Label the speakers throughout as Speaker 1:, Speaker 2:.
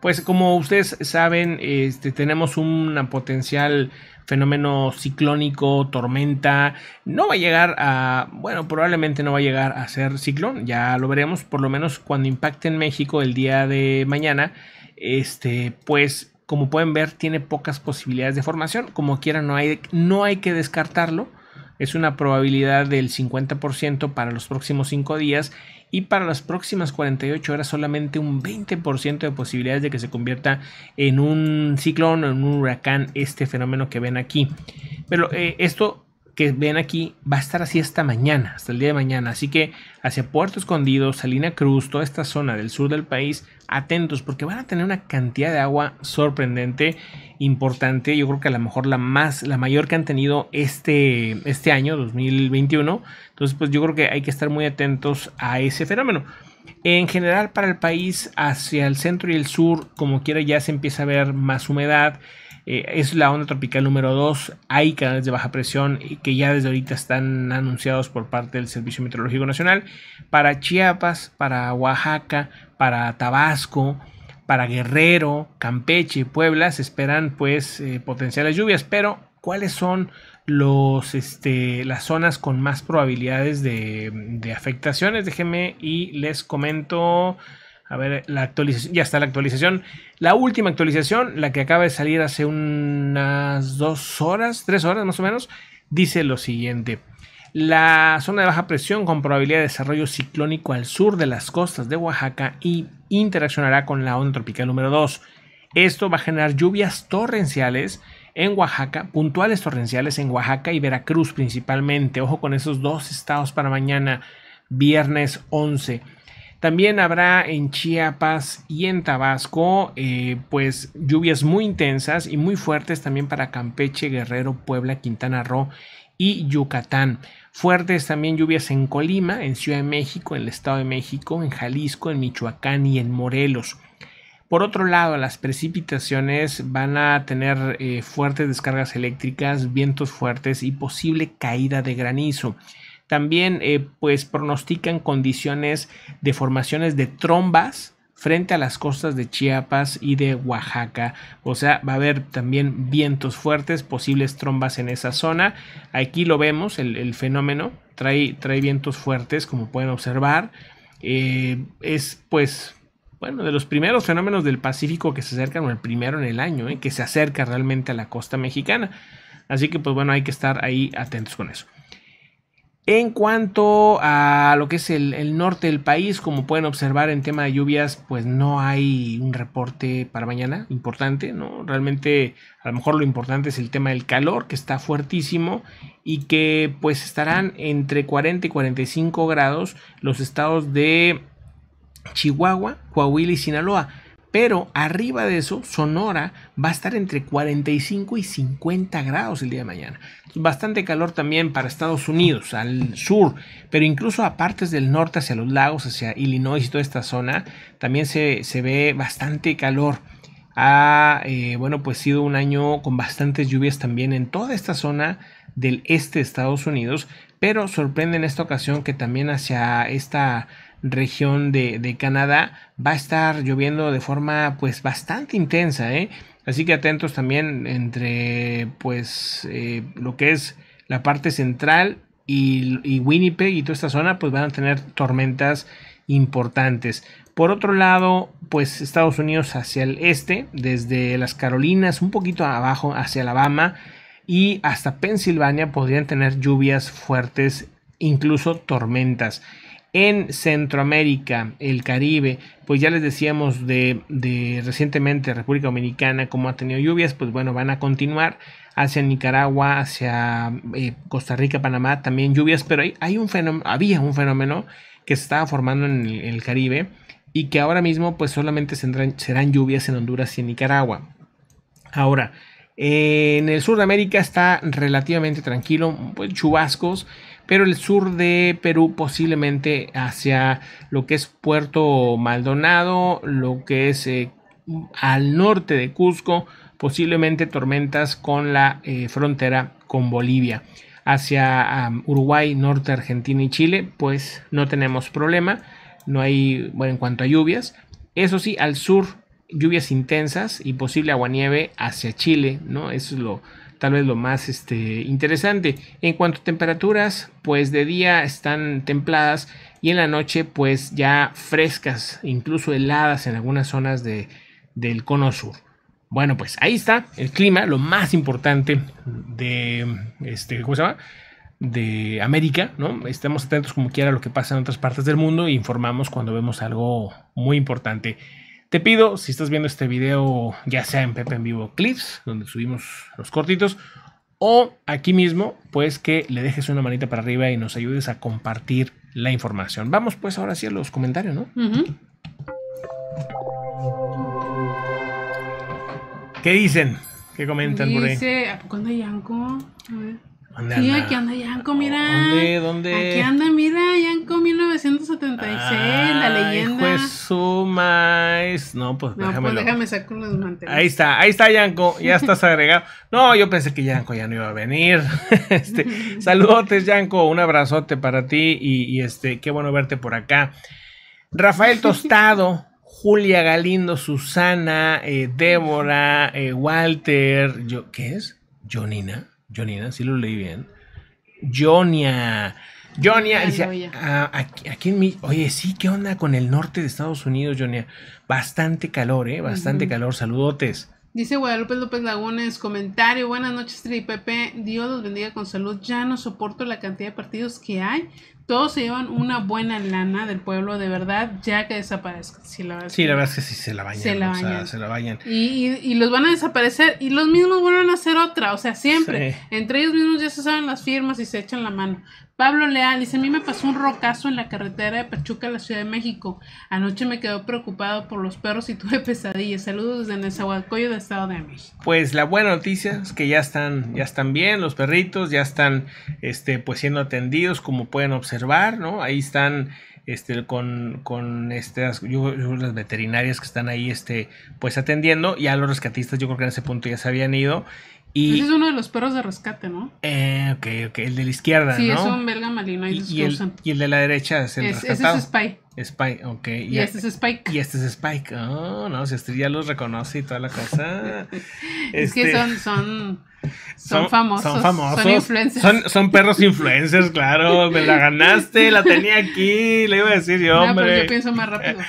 Speaker 1: Pues como ustedes saben, este, tenemos un potencial fenómeno ciclónico, tormenta. No va a llegar a, bueno, probablemente no va a llegar a ser ciclón. Ya lo veremos, por lo menos cuando impacte en México el día de mañana. Este, pues como pueden ver, tiene pocas posibilidades de formación. Como quiera, no hay, no hay que descartarlo es una probabilidad del 50% para los próximos 5 días y para las próximas 48 horas solamente un 20% de posibilidades de que se convierta en un ciclón o en un huracán este fenómeno que ven aquí. Pero eh, esto que ven aquí va a estar así hasta mañana, hasta el día de mañana. Así que hacia Puerto Escondido, Salina Cruz, toda esta zona del sur del país, atentos porque van a tener una cantidad de agua sorprendente, importante. Yo creo que a lo mejor la más, la mayor que han tenido este, este año, 2021. Entonces, pues yo creo que hay que estar muy atentos a ese fenómeno. En general, para el país, hacia el centro y el sur, como quiera, ya se empieza a ver más humedad eh, es la onda tropical número 2. Hay canales de baja presión que ya desde ahorita están anunciados por parte del Servicio Meteorológico Nacional para Chiapas, para Oaxaca, para Tabasco, para Guerrero, Campeche Puebla. Se esperan pues eh, potenciales lluvias, pero ¿cuáles son los, este, las zonas con más probabilidades de, de afectaciones? Déjenme y les comento. A ver, la actualización. Ya está la actualización. La última actualización, la que acaba de salir hace unas dos horas, tres horas más o menos, dice lo siguiente. La zona de baja presión con probabilidad de desarrollo ciclónico al sur de las costas de Oaxaca y interaccionará con la onda tropical número 2. Esto va a generar lluvias torrenciales en Oaxaca, puntuales torrenciales en Oaxaca y Veracruz principalmente. Ojo con esos dos estados para mañana, viernes 11. También habrá en Chiapas y en Tabasco, eh, pues lluvias muy intensas y muy fuertes también para Campeche, Guerrero, Puebla, Quintana Roo y Yucatán. Fuertes también lluvias en Colima, en Ciudad de México, en el Estado de México, en Jalisco, en Michoacán y en Morelos. Por otro lado, las precipitaciones van a tener eh, fuertes descargas eléctricas, vientos fuertes y posible caída de granizo. También eh, pues pronostican condiciones de formaciones de trombas frente a las costas de Chiapas y de Oaxaca. O sea, va a haber también vientos fuertes, posibles trombas en esa zona. Aquí lo vemos, el, fenómeno. Trae, vientos fuertes, como pueden observar. Eh, es pues bueno, de los primeros fenómenos del Pacífico que se acercan, o el primero en el año, eh, que se acerca realmente a la costa mexicana. Así que, pues bueno, hay que estar ahí atentos con eso. En cuanto a lo que es el, norte del país, como pueden observar en tema de lluvias, pues no hay un reporte para mañana importante, ¿no? Realmente a lo mejor lo importante es el tema del calor, que está fuertísimo y que pues estarán entre 40 y 45 grados los estados de Chihuahua, Coahuila y Sinaloa. Pero arriba de eso, Sonora va a estar entre 45 y 50 grados el día de mañana. Bastante calor también para Estados Unidos, al sur, pero incluso a partes del norte, hacia los lagos, hacia Illinois y toda esta zona, también se, ve bastante calor. Ha eh, bueno, pues sido un año con bastantes lluvias también en toda esta zona del este de Estados Unidos, pero sorprende en esta ocasión que también hacia esta región de, Canadá va a estar lloviendo de forma pues bastante intensa, ¿eh? Así que atentos también entre pues eh, lo que es la parte central y, y, Winnipeg y toda esta zona pues van a tener tormentas importantes. Por otro lado, pues Estados Unidos hacia el este, desde las Carolinas, un poquito abajo hacia Alabama y hasta Pensilvania podrían tener lluvias fuertes, incluso tormentas en Centroamérica, el Caribe, pues ya les decíamos de, recientemente República Dominicana, cómo ha tenido lluvias, pues bueno, van a continuar hacia Nicaragua, hacia eh, Costa Rica, Panamá, también lluvias, pero hay, un había un fenómeno que se estaba formando en el, Caribe y que ahora mismo pues solamente serán, lluvias en Honduras y en Nicaragua. Ahora, en el sur de América está relativamente tranquilo, pues chubascos, pero el sur de Perú posiblemente hacia lo que es Puerto Maldonado, lo que es eh, al norte de Cusco, posiblemente tormentas con la eh, frontera con Bolivia. Hacia Uruguay, norte Argentina y Chile, pues no tenemos problema, no hay, bueno, en cuanto a lluvias, eso sí, al sur lluvias intensas y posible aguanieve hacia Chile, ¿no? Eso es lo, tal vez lo más este, interesante. En cuanto a temperaturas, pues de día están templadas y en la noche pues ya frescas, incluso heladas en algunas zonas de, del cono sur. Bueno, pues ahí está el clima, lo más importante de, este, ¿cómo De América, ¿no? Estamos atentos como quiera a lo que pasa en otras partes del mundo e informamos cuando vemos algo muy importante. Te pido, si estás viendo este video, ya sea en Pepe en Vivo Clips, donde subimos los cortitos, o aquí mismo, pues que le dejes una manita para arriba y nos ayudes a compartir la información. Vamos pues ahora sí a los comentarios, ¿no? ¿Qué dicen? ¿Qué comentan por ahí?
Speaker 2: Dice, ¿a A ver sí, aquí anda Yanko, mira. ¿Dónde?
Speaker 1: ¿Dónde? Aquí anda,
Speaker 2: mira, Yanko 1976, la ah, leyenda. Pues
Speaker 1: más. No, pues, pues déjame. Pues
Speaker 2: déjame los Ahí
Speaker 1: está, ahí está Yanko, ya estás agregado. No, yo pensé que Yanko ya no iba a venir. este, saludotes, Yanko, un abrazote para ti y, este, qué bueno verte por acá. Rafael Tostado. Julia Galindo, Susana, eh, Débora, eh, Walter, yo, ¿qué es? Jonina. Jonina, sí lo leí bien. Jonia. Ah, Jonia, ah, aquí, en mi, oye, sí, ¿qué onda con el norte de Estados Unidos, Jonia? Bastante calor, ¿eh? Bastante calor, saludotes.
Speaker 2: Dice Guadalupe López Lagunes, comentario, buenas noches, Tripepe. Dios los bendiga con salud, ya no soporto la cantidad de partidos que hay, todos se llevan una buena lana del pueblo de verdad ya que desaparezcan. sí, la verdad
Speaker 1: es que sí, se la bañan. Se la bañan.
Speaker 2: Y, los van a desaparecer y los mismos vuelven a hacer otra, o sea, siempre. Entre ellos mismos ya se saben las firmas y se echan la mano. Pablo Leal dice, a mí me pasó un rocazo en la carretera de Pachuca a la Ciudad de México. Anoche me quedó preocupado por los perros y tuve pesadillas. Saludos desde Nezahualcóyotl del Estado de México.
Speaker 1: Pues la buena noticia es que ya están, ya están bien los perritos, ya están este, pues siendo atendidos como pueden observar observar, ¿no? Ahí están este, con, con estas, yo, las veterinarias que están ahí, este, pues atendiendo, ya los rescatistas yo creo que en ese punto ya se habían ido. Y, Ese pues es
Speaker 2: uno de los perros de rescate, ¿no?
Speaker 1: Eh, ok, ok, el de la izquierda, ¿no? Sí, es un belga malino. y, y, el, y el de la derecha es el rescatado. Ese es Spike. Spike, ok. Y, este, es Spike. Y este es Spike, oh, no, si este ya los reconoce y toda la cosa. es que este son,
Speaker 2: son... Son, famosos. Son famosos. Son influencers. Son,
Speaker 1: son perros influencers, claro. Me la ganaste, la tenía aquí, le iba a decir yo, hombre. Pero yo
Speaker 2: pienso más rápido.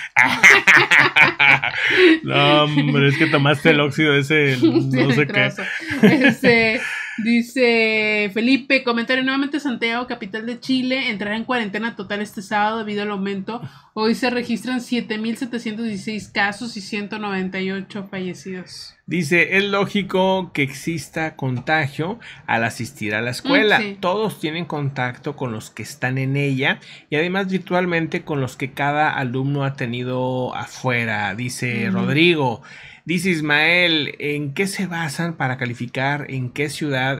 Speaker 1: no, hombre, es que tomaste el óxido ese, no sé
Speaker 2: qué. Dice Felipe, comentario nuevamente Santiago, capital de Chile, entrará en cuarentena total este sábado debido al aumento. Hoy se registran 7.716 casos y 198 fallecidos.
Speaker 1: Dice, es lógico que exista contagio al asistir a la escuela. Mm, Todos tienen contacto con los que están en ella y además virtualmente con los que cada alumno ha tenido afuera, dice Rodrigo. Dice Ismael, ¿en qué se basan para calificar en qué ciudad